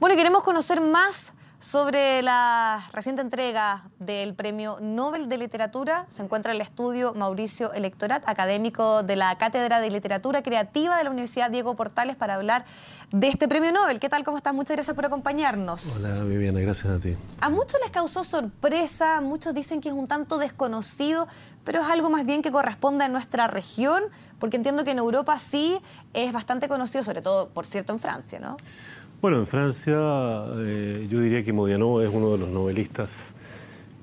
Bueno, queremos conocer más sobre la reciente entrega del Premio Nobel de Literatura se encuentra el estudio Mauricio Electorat, académico de la Cátedra de Literatura Creativa de la Universidad Diego Portales, para hablar de este Premio Nobel. ¿Qué tal? ¿Cómo estás? Muchas gracias por acompañarnos. Hola, Viviana, gracias a ti. A muchos les causó sorpresa, muchos dicen que es un tanto desconocido, pero es algo más bien que corresponde a nuestra región, porque entiendo que en Europa sí es bastante conocido, sobre todo, por cierto, en Francia, ¿no? Bueno, en Francia eh, yo diría que Modiano es uno de los novelistas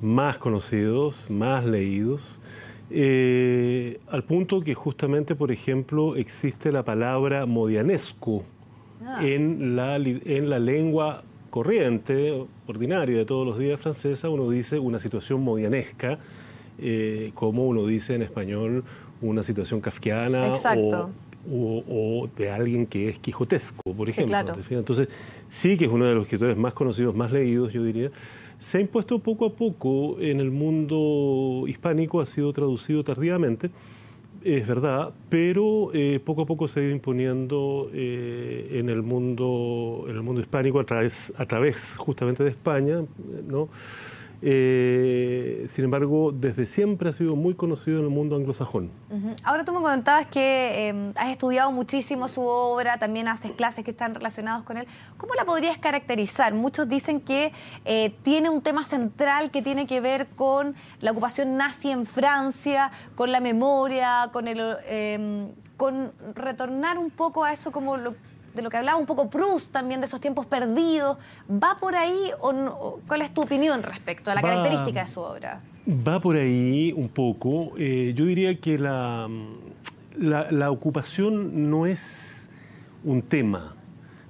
más conocidos, más leídos, eh, al punto que justamente, por ejemplo, existe la palabra modianesco ah. en, la, en la lengua corriente, ordinaria de todos los días francesa, uno dice una situación modianesca, eh, como uno dice en español una situación kafkiana Exacto. o o, de alguien que es quijotesco, por ejemplo. Entonces, sí que es uno de los escritores más conocidos, más leídos, yo diría. Se ha impuesto poco a poco en el mundo hispánico, ha sido traducido tardíamente, es verdad, pero eh, poco a poco se ha ido imponiendo eh, en, el mundo, en el mundo hispánico a través, a través justamente de España, ¿no? Eh, sin embargo, desde siempre ha sido muy conocido en el mundo anglosajón. Ahora tú me comentabas que em, has estudiado muchísimo su obra, también haces clases que están relacionadas con él. ¿Cómo la podrías caracterizar? Muchos dicen que eh, tiene un tema central que tiene que ver con la ocupación nazi en Francia, con la memoria, con, el, em, con retornar un poco a eso como lo de lo que hablaba un poco Proust también, de esos tiempos perdidos. ¿Va por ahí o no? cuál es tu opinión respecto a la característica de su obra? Va por ahí un poco. Eh, yo diría que mm, la, la, ocupación no es un tema.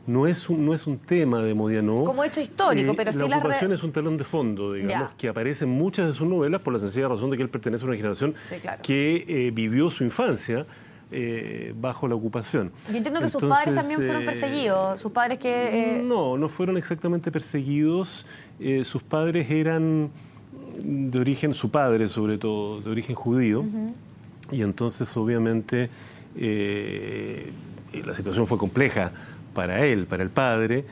No es, un, no es un tema de Modiano. Como hecho histórico, eh, pero sí la ocupación la es un telón de fondo, digamos, que aparece en muchas de sus novelas por la sencilla razón de que él pertenece a una generación que eh, vivió su infancia eh, bajo la ocupación. Yo entiendo que sus padres también fueron eh, perseguidos, sus padres que... Eh? No, no fueron exactamente perseguidos, sus padres eran de origen, su padre sobre todo, de origen judío, y entonces obviamente la situación fue compleja para él, para el padre.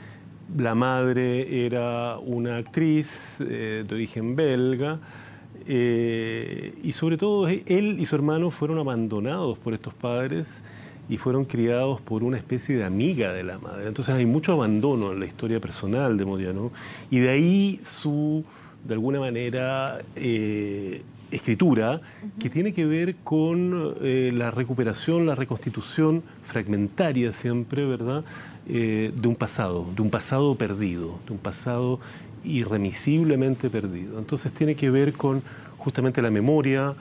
La madre era una actriz de origen belga, eh, y sobre todo él y su hermano fueron abandonados por estos padres y fueron criados por una especie de amiga de la madre. Entonces hay mucho abandono en la historia personal de Modiano y de ahí su, de alguna manera, eh, escritura que tiene que ver con eh, la recuperación, la reconstitución fragmentaria siempre, ¿verdad? de un pasado, de un pasado perdido, de un pasado irremisiblemente perdido. Entonces tiene que ver con justamente la memoria,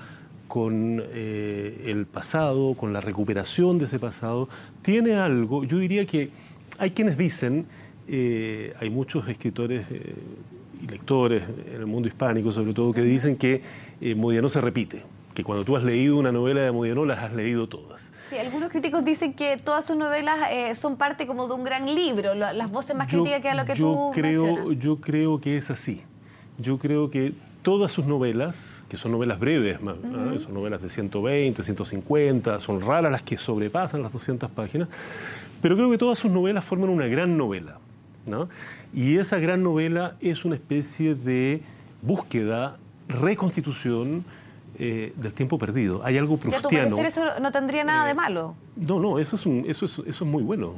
con eh, el pasado, con la recuperación de ese pasado. Tiene algo, yo diría que hay quienes dicen, eh, hay muchos escritores eh, y lectores en el mundo hispánico sobre todo, que dicen que Modiano se repite que cuando tú has leído una novela de Modiano las has leído todas. Sí, algunos críticos dicen que todas sus novelas eh, son parte como de un gran libro, las voces más críticas que a lo que yo tú creo, Yo creo que es así. Yo creo que todas sus novelas, que son novelas breves, ¿ah? son novelas de 120, 150, son raras las que sobrepasan las 200 páginas, pero creo que todas sus novelas forman una gran novela. ¿no? Y esa gran novela es una especie de búsqueda, reconstitución, eh, del tiempo perdido. Hay algo prustiano. eso no tendría nada de eh, malo? No, no, eso es, un, eso eso es muy bueno.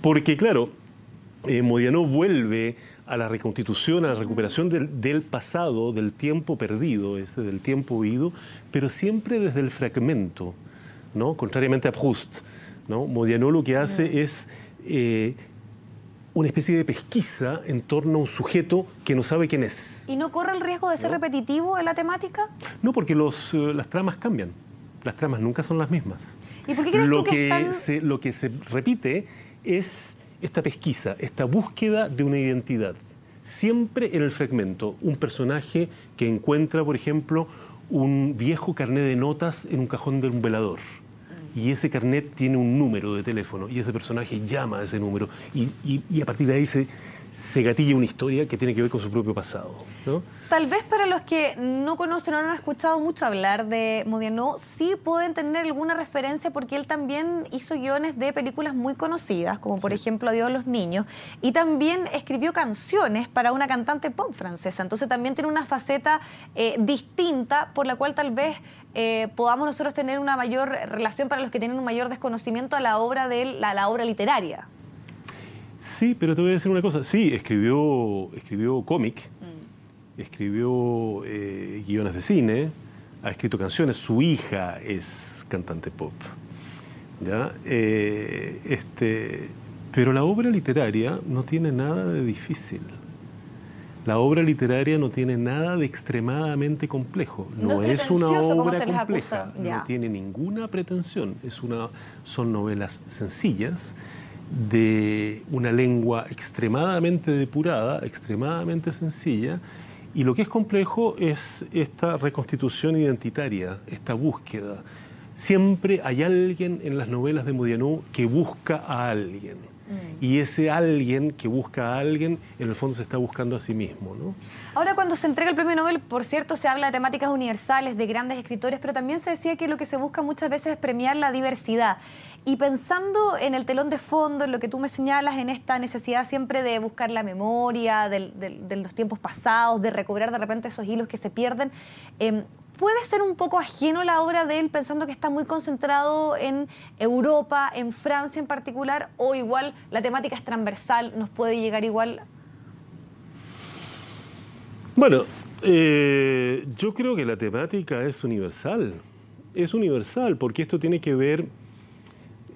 porque, claro, eh, Modiano vuelve a la reconstitución, a la recuperación del, pasado, del tiempo perdido, ese del tiempo oído, pero siempre desde el fragmento, ¿no? contrariamente a Proust. ¿no? Modiano lo que hace es una especie de pesquisa en torno a un sujeto que no sabe quién es. ¿Y no corre el riesgo de ser repetitivo en la temática? No, porque eh, las tramas cambian. Las tramas nunca son las mismas. ¿Y por qué crees lo tú que, se, Lo que se repite es esta pesquisa, esta búsqueda de una identidad. Siempre en el fragmento, un personaje que encuentra, por ejemplo, un viejo carné de notas en un cajón de un velador y ese carnet tiene un número de teléfono y ese personaje llama a ese número y, y a partir de ahí se se gatilla una historia que tiene que ver con su propio pasado. Tal vez para los que no conocen o no han escuchado mucho hablar de Modiano, sí pueden tener alguna referencia porque él también hizo guiones de películas muy conocidas, como por ejemplo Adiós a los niños, y también escribió canciones para una cantante pop francesa. Entonces también tiene una faceta eh, distinta por la cual tal vez eh, podamos nosotros tener una mayor relación para los que tienen un mayor desconocimiento a la obra de a la obra literaria. Sí, pero te voy a decir una cosa. Sí, escribió, escribió cómic, mm. escribió eh, guiones de cine, ha escrito canciones. Su hija es cantante pop. Eh, este, pero la obra literaria no tiene nada de difícil. La obra literaria no tiene nada de extremadamente complejo. No, es una obra compleja, no tiene ninguna pretensión. Es una, son novelas sencillas de una lengua extremadamente depurada, extremadamente sencilla, y lo que es complejo es esta reconstitución identitaria, esta búsqueda. Siempre hay alguien en las novelas de Moudianou que busca a alguien Mm. Y ese alguien que busca a alguien, en el fondo se está buscando a sí mismo. Ahora, cuando se entrega el premio Nobel, por cierto, se habla de temáticas universales, de grandes escritores, pero también se decía que lo que se busca muchas veces es premiar la diversidad. Y pensando en el telón de fondo, en lo que tú me señalas, en esta necesidad siempre de buscar la memoria, de, los tiempos pasados, de recobrar de repente esos hilos que se pierden, em, puede ser un poco ajeno la obra de él, pensando que está muy concentrado en Europa, en Francia en particular, o igual la temática es transversal, nos puede llegar igual? Bueno, eh, yo creo que la temática es universal. Es universal, porque esto tiene que ver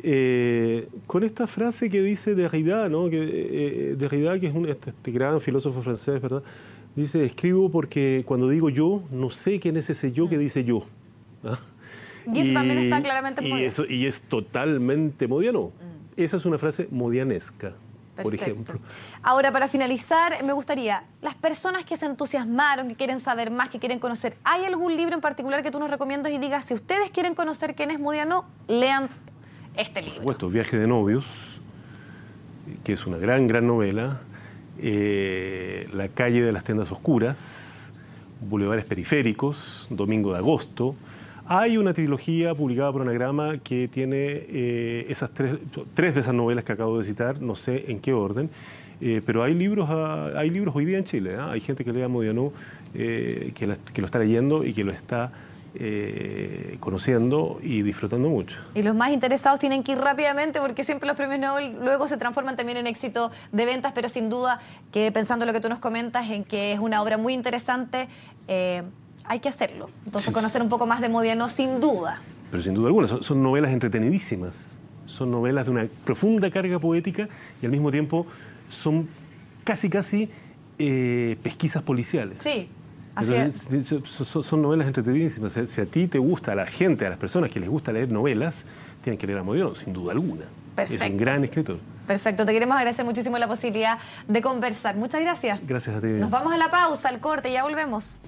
eh, con esta frase que dice Derrida, ¿no? que, eh, que es un, este, este gran filósofo francés, ¿verdad? Dice, escribo porque cuando digo yo, no sé quién es ese yo que mm. dice yo. Ah. Y eso también está claramente y y es totalmente modiano. Mm. Esa es una frase modianesca, por ejemplo. Ahora, para finalizar, me gustaría, las personas que se entusiasmaron, que quieren saber más, que quieren conocer, ¿hay algún libro en particular que tú nos recomiendas y digas, si ustedes quieren conocer quién es modiano, lean este libro? Por supuesto, Viaje de Novios, que es una gran, gran novela. Eh, la calle de las tiendas oscuras, bulevares periféricos, Domingo de Agosto. Hay una trilogía publicada por Anagrama que tiene eh, esas tres, tres de esas novelas que acabo de citar, no sé en qué orden, eh, pero hay libros, ah, hay libros hoy día en Chile. ¿ah? Hay gente que lee a Modiano, que, lo está leyendo y que lo está eh, conociendo y disfrutando mucho. Y los más interesados tienen que ir rápidamente porque siempre los premios Nobel luego se transforman también en éxito de ventas, pero sin duda que pensando lo que tú nos comentas, en que es una obra muy interesante, eh, hay que hacerlo. Entonces conocer un poco más de Modiano sin duda. Pero sin duda alguna, son, novelas entretenidísimas, son novelas de una profunda carga poética y al mismo tiempo son casi, casi eh, pesquisas policiales. Sí. Son novelas entretenidísimas. Si a ti te gusta, a la gente, a las personas que les gusta leer novelas, tienen que leer a Modiano, sin duda alguna. Es un gran escritor. Perfecto, te queremos agradecer muchísimo la posibilidad de conversar. Muchas gracias. Gracias a ti. Nos vamos a la pausa, al corte, ya volvemos.